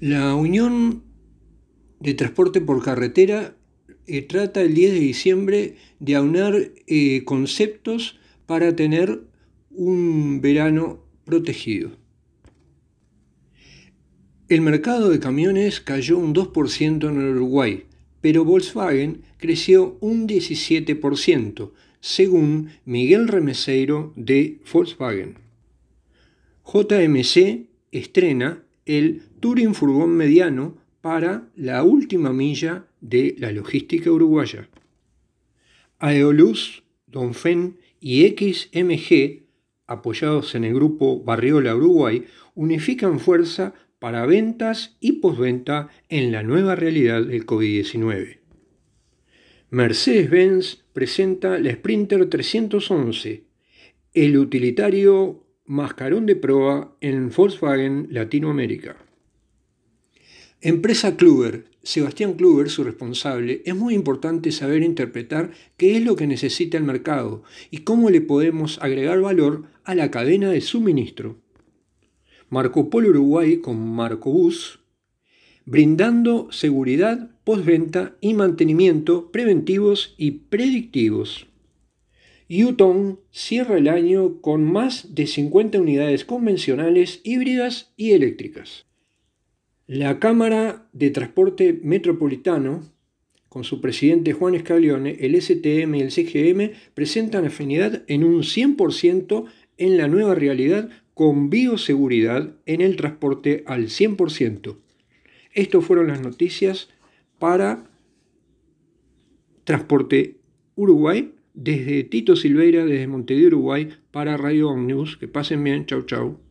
La Unión de Transporte por Carretera eh, trata el 10 de diciembre de aunar eh, conceptos para tener un verano protegido. El mercado de camiones cayó un 2% en el Uruguay, pero Volkswagen creció un 17%, según Miguel Remeseiro de Volkswagen. JMC estrena el Touring Furgón Mediano para la última milla de la logística uruguaya. Aeolus, Donfen y XMG, apoyados en el grupo Barriola Uruguay, unifican fuerza para ventas y postventa en la nueva realidad del COVID-19. Mercedes-Benz presenta la Sprinter 311, el utilitario mascarón de proa en Volkswagen Latinoamérica. Empresa Kluber. Sebastián Kluber, su responsable, es muy importante saber interpretar qué es lo que necesita el mercado y cómo le podemos agregar valor a la cadena de suministro. Marco Polo Uruguay con Marco Bus brindando seguridad, postventa y mantenimiento preventivos y predictivos. Yutong cierra el año con más de 50 unidades convencionales, híbridas y eléctricas. La Cámara de Transporte Metropolitano, con su presidente Juan Escalione, el STM y el CGM presentan afinidad en un 100% en la nueva realidad con bioseguridad en el transporte al 100%. Estas fueron las noticias para Transporte Uruguay desde Tito Silveira, desde Montevideo, Uruguay, para Radio Omnibus. Que pasen bien, chau, chau.